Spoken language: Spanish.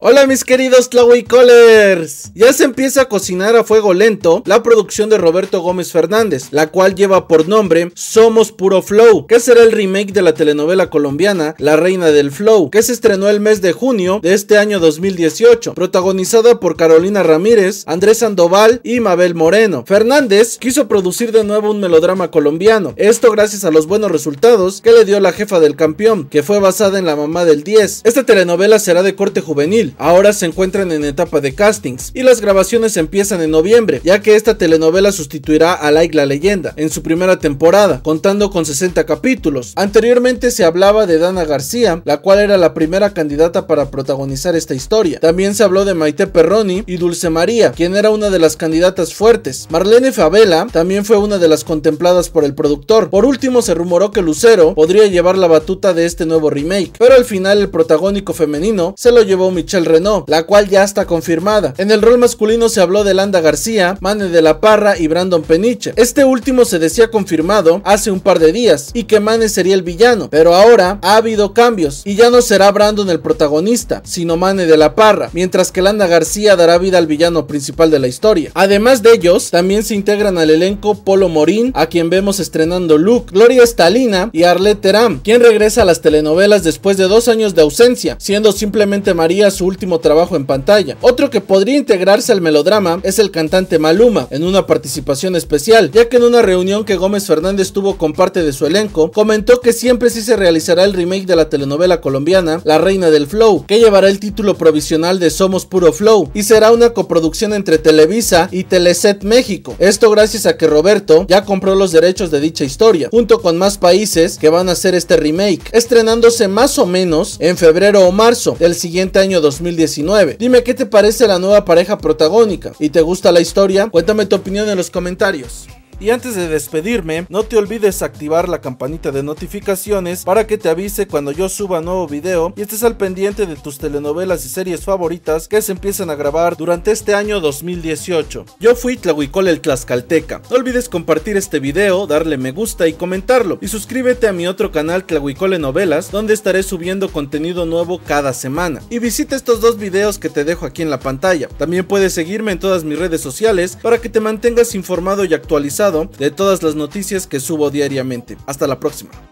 Hola mis queridos Colors. ya se empieza a cocinar a fuego lento la producción de Roberto Gómez Fernández, la cual lleva por nombre Somos Puro Flow, que será el remake de la telenovela colombiana La Reina del Flow, que se estrenó el mes de junio de este año 2018, protagonizada por Carolina Ramírez, Andrés Sandoval y Mabel Moreno. Fernández quiso producir de nuevo un melodrama colombiano, esto gracias a los buenos resultados que le dio la jefa del campeón, que fue basada en la mamá del 10. Esta telenovela será de corte juvenil, Ahora se encuentran en etapa de castings y las grabaciones empiezan en noviembre, ya que esta telenovela sustituirá a Like la leyenda en su primera temporada, contando con 60 capítulos. Anteriormente se hablaba de Dana García, la cual era la primera candidata para protagonizar esta historia. También se habló de Maite Perroni y Dulce María, quien era una de las candidatas fuertes. Marlene Favela también fue una de las contempladas por el productor. Por último se rumoró que Lucero podría llevar la batuta de este nuevo remake, pero al final el protagónico femenino se lo llevó Michelle el Renault, la cual ya está confirmada. En el rol masculino se habló de Landa García, Mane de la Parra y Brandon Peniche. Este último se decía confirmado hace un par de días y que Mane sería el villano, pero ahora ha habido cambios y ya no será Brandon el protagonista, sino Mane de la Parra, mientras que Landa García dará vida al villano principal de la historia. Además de ellos, también se integran al elenco Polo Morín, a quien vemos estrenando Luke, Gloria Stalina y Arlette Teram, quien regresa a las telenovelas después de dos años de ausencia, siendo simplemente María su último trabajo en pantalla. Otro que podría integrarse al melodrama es el cantante Maluma, en una participación especial, ya que en una reunión que Gómez Fernández tuvo con parte de su elenco, comentó que siempre sí se realizará el remake de la telenovela colombiana La Reina del Flow, que llevará el título provisional de Somos Puro Flow, y será una coproducción entre Televisa y Teleset México. Esto gracias a que Roberto ya compró los derechos de dicha historia, junto con más países que van a hacer este remake, estrenándose más o menos en febrero o marzo del siguiente año 2019. Dime qué te parece la nueva pareja protagónica y te gusta la historia. Cuéntame tu opinión en los comentarios. Y antes de despedirme, no te olvides activar la campanita de notificaciones para que te avise cuando yo suba nuevo video y estés al pendiente de tus telenovelas y series favoritas que se empiezan a grabar durante este año 2018. Yo fui Tlahuicol el Tlaxcalteca. No olvides compartir este video, darle me gusta y comentarlo. Y suscríbete a mi otro canal Tlahuicole Novelas, donde estaré subiendo contenido nuevo cada semana. Y visita estos dos videos que te dejo aquí en la pantalla. También puedes seguirme en todas mis redes sociales para que te mantengas informado y actualizado de todas las noticias que subo diariamente. Hasta la próxima.